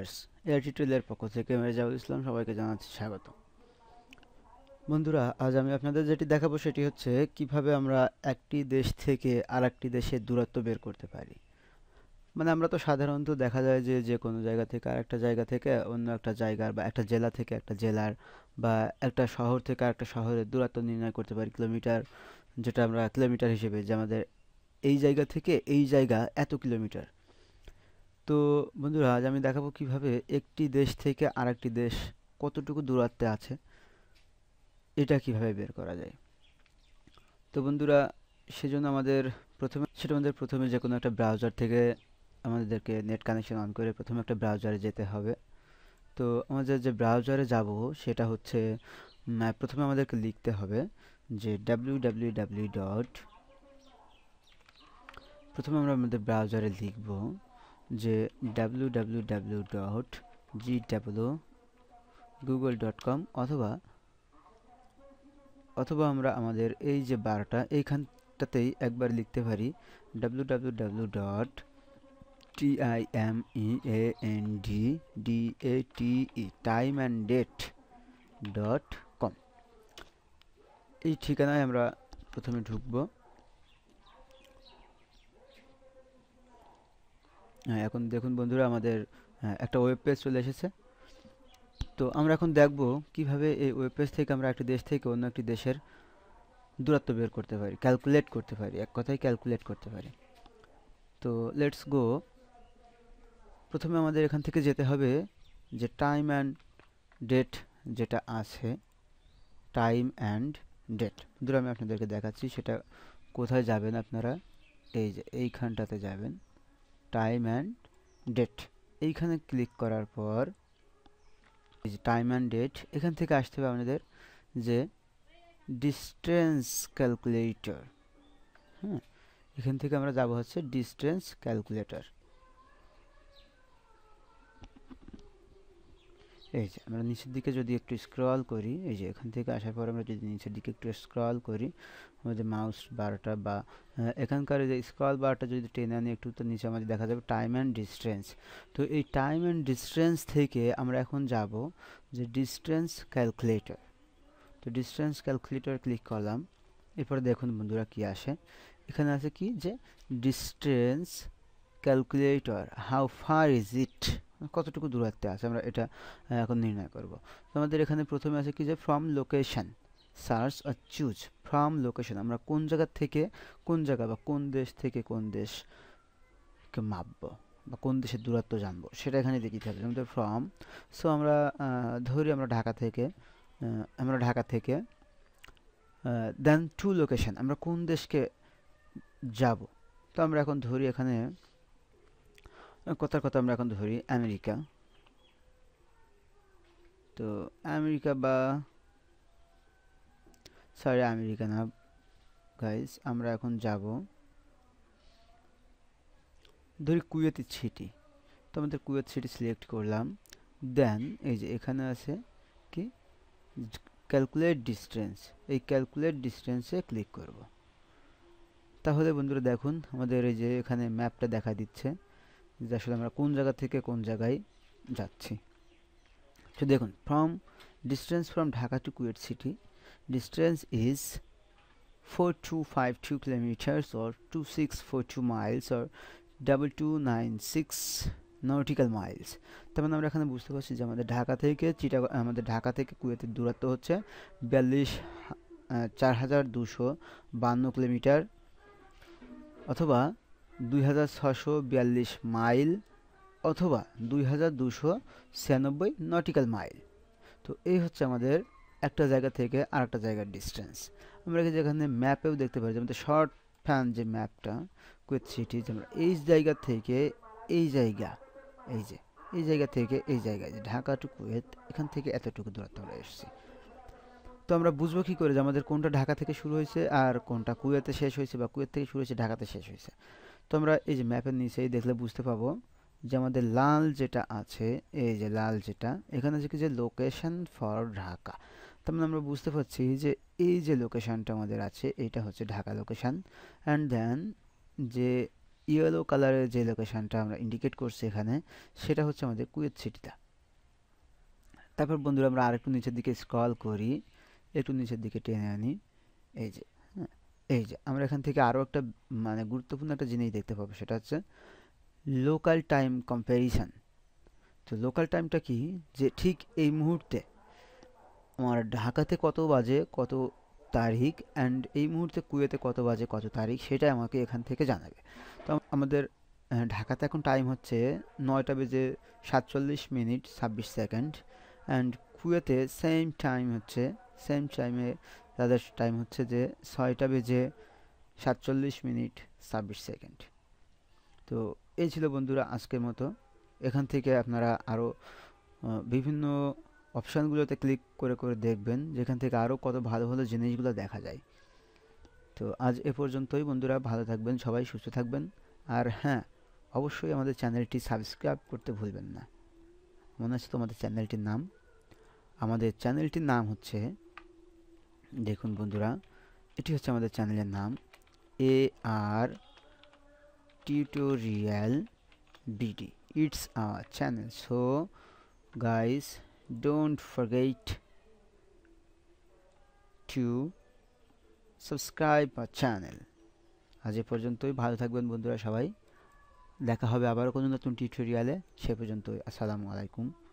viewers এর টিউটোরিয়ালের পক্ষ থেকে মেজাউল ইসলাম সবাইকে জানাচ্ছি স্বাগত বন্ধুরা আজ আমি আপনাদের যেটি দেখাবো সেটি হচ্ছে কিভাবে আমরা একটি দেশ থেকে আর একটি দেশের দূরত্ব বের করতে পারি মানে আমরা তো সাধারণত দেখা যায় যে যে কোনো জায়গা থেকে আর একটা জায়গা থেকে অন্য একটা জায়গার বা একটা জেলা থেকে একটা জেলার বা একটা শহর থেকে আর একটা শহরের দূরত্ব নির্ণয় করতে পারি কিলোমিটার যেটা আমরা কিলোমিটার হিসেবে যে আমাদের এই জায়গা থেকে এই জায়গা এত কিলোমিটার তো বন্ধুরা আজ আমি দেখাবো কিভাবে একটি দেশ থেকে আরেকটি দেশ কতটুকু দূরত্বে আছে এটা কিভাবে বের করা যায় তো বন্ধুরা সেজন্য আমাদের প্রথমে সেটা আমাদের প্রথমে যে কোনো একটা ব্রাউজার থেকে আমাদেরকে নেট কানেকশন অন করে প্রথমে একটা ব্রাউজারে যেতে হবে তো আমাদের যে ব্রাউজারে যাব সেটা হচ্ছে প্রথমে আমাদেরকে লিখতে হবে যে ডাব্লিউ ডাব্লিউ ডট প্রথমে আমরা আমাদের ব্রাউজারে লিখবো যে W W W dot G W Google dot com অথবা অথবা আমরা আমাদের এই যে বারটা এইখানটাতেই একবার লিখতে পারি W W W dot N D D A টিআইএমইএএনডিডিএটিই time and date dot com এই ঠিকানায় আমরা প্রথমে ঢুকবো হ্যাঁ এখন দেখুন বন্ধুরা আমাদের একটা ওয়েব পেজ চলে এসেছে তো আমরা এখন দেখব কিভাবে এই ওয়েব পেজ থেকে আমরা একটি দেশ থেকে অন্য একটি দেশের দূরত্ব বের করতে পারি ক্যালকুলেট করতে পারি এক কথায় ক্যালকুলেট করতে পারি তো লেটস গো প্রথমে আমাদের এখান থেকে যেতে হবে যে টাইম অ্যান্ড ডেট যেটা আছে টাইম অ্যান্ড ডেট ধরো আমি আপনাদেরকে দেখাচ্ছি সেটা কোথায় যাবেন আপনারা এই যে এইখানটাতে যাবেন টাইম অ্যান্ড ডেট এইখানে ক্লিক করার পর যে টাইম অ্যান্ড ডেট এখান থেকে আসতে হবে আপনাদের যে ডিস্টেন্স ক্যালকুলেটর হ্যাঁ এখান থেকে আমরা যাব হচ্ছে ডিস্টেন্স ক্যালকুলেটর এই যে আমরা নিচের দিকে যদি একটু স্ক্রল করি এই যে এখান থেকে আসার পর আমরা যদি নিচের দিকে একটু স্ক্রল করি আমাদের মাউস বারটা বা এখানকার যে স্ক্রল বারটা যদি টেনে আনি একটু তো নিচে আমাদের দেখা যাবে টাইম অ্যান্ড ডিস্টেন্স তো এই টাইম অ্যান্ড ডিস্টেন্স থেকে আমরা এখন যাব যে ডিস্টেন্স ক্যালকুলেটর তো ডিস্টেন্স ক্যালকুলেটর ক্লিক করলাম এরপরে দেখুন বন্ধুরা কি আসে এখানে আছে কি যে distance calculator how far is it কতটুকু দূরত্বে আছে আমরা এটা এখন নির্ণয় করব তো আমাদের এখানে প্রথমে আছে কি যে ফ্রম লোকেশান সার্চ আর চুজ ফ্রম লোকেশন আমরা কোন জায়গা থেকে কোন জায়গা বা কোন দেশ থেকে কোন দেশকে মাপব বা কোন দেশের দূরত্ব জানবো সেটা এখানে দেখি থাকবে আমাদের ফ্রম সো আমরা ধরি আমরা ঢাকা থেকে আমরা ঢাকা থেকে দেন টু লোকেশন আমরা কোন দেশকে যাব তো আমরা এখন ধরি এখানে কথার কথা আমরা এখন ধরি আমেরিকা তো আমেরিকা বা সরি আমেরিকা না গাইজ আমরা এখন যাব ধরি কুয়েত সিটি তো আমাদের কুয়েত সিটি সিলেক্ট করলাম দেন এই যে এখানে আছে কি ক্যালকুলেট ডিস্টেন্স এই ক্যালকুলেট ডিস্টেন্সে ক্লিক করব তাহলে বন্ধুরা দেখুন আমাদের এই যে এখানে ম্যাপটা দেখা দিচ্ছে যে আসলে আমরা কোন জায়গা থেকে কোন জায়গায় যাচ্ছি তো দেখুন from distance from Dhaka to Kuwait city distance is four two two two five six two miles or double two nine six nautical miles তার মানে আমরা এখানে বুঝতে পারছি যে আমাদের ঢাকা থেকে চিটা আমাদের ঢাকা থেকে কুয়েতের দূরত্ব হচ্ছে বিয়াল্লিশ চার হাজার দুশো বান্ন কিলোমিটার অথবা দুই মাইল অথবা দুই নটিক্যাল মাইল তো এই হচ্ছে আমাদের একটা জায়গা থেকে আর একটা জায়গার ডিস্টেন্স আমরা যেখানে ম্যাপেও দেখতে পারি যেমন শর্ট ফ্যান যে ম্যাপটা কুয়েত সিটি যেমন এই জায়গা থেকে এই জায়গা এই যে এই জায়গা থেকে এই জায়গায় যে ঢাকা টু কুয়েত এখান থেকে এতটুকু দূরত্ব আমরা এসেছি তো আমরা বুঝবো কী করে যে আমাদের কোনটা ঢাকা থেকে শুরু হয়েছে আর কোনটা কুয়েতে শেষ হয়েছে বা কুয়েত থেকে শুরু হয়েছে ঢাকাতে শেষ হয়েছে তোমরা এই যে ম্যাপের নিচেই দেখলে বুঝতে পাবো যে আমাদের লাল যেটা আছে এই যে লাল যেটা এখানে আছে কি যে লোকেশান ফর ঢাকা তার মানে আমরা বুঝতে পারছি যে এই যে লোকেশানটা আমাদের আছে এটা হচ্ছে ঢাকা লোকেশান অ্যান্ড দেন যে ইয়েলো কালারের যে লোকেশানটা আমরা ইন্ডিকেট করছি এখানে সেটা হচ্ছে আমাদের কুয়েত সিটিটা তারপর বন্ধুরা আমরা আরেকটু নিচের দিকে স্ক্রল করি একটু নিচের দিকে টেনে আনি এই যে এই যে আমরা এখান থেকে আরও একটা মানে গুরুত্বপূর্ণ একটা জিনিস দেখতে পাবো সেটা হচ্ছে লোকাল টাইম কম্প্যারিশান তো লোকাল টাইমটা কি যে ঠিক এই মুহূর্তে আমার ঢাকাতে কত বাজে কত তারিখ অ্যান্ড এই মুহূর্তে কুয়েতে কত বাজে কত তারিখ সেটা আমাকে এখান থেকে জানাবে তো আমাদের ঢাকাতে এখন টাইম হচ্ছে নয়টা বেজে সাতচল্লিশ মিনিট ছাব্বিশ সেকেন্ড অ্যান্ড কুয়েতে সেম টাইম হচ্ছে সেম টাইমে তাদের টাইম হচ্ছে যে ছয়টা বেজে সাতচল্লিশ মিনিট ছাব্বিশ সেকেন্ড তো এই ছিল বন্ধুরা আজকের মতো এখান থেকে আপনারা আরও বিভিন্ন অপশানগুলোতে ক্লিক করে করে দেখবেন যেখান থেকে আরও কত ভালো ভালো জিনিসগুলো দেখা যায় তো আজ এ পর্যন্তই বন্ধুরা ভালো থাকবেন সবাই সুস্থ থাকবেন আর হ্যাঁ অবশ্যই আমাদের চ্যানেলটি সাবস্ক্রাইব করতে ভুলবেন না মনে আছে তোমাদের চ্যানেলটির নাম আমাদের চ্যানেলটির নাম হচ্ছে দেখুন বন্ধুরা এটি হচ্ছে আমাদের চ্যানেলের নাম A R tutorial DD it's a channel so guys don't forget to subscribe a channel আজ এ পর্যন্তই ভালো থাকবেন বন্ধুরা সবাই দেখা হবে আবারও কোনো নতুন টিউটোরিয়ালে সে পর্যন্তই আসসালামু আলাইকুম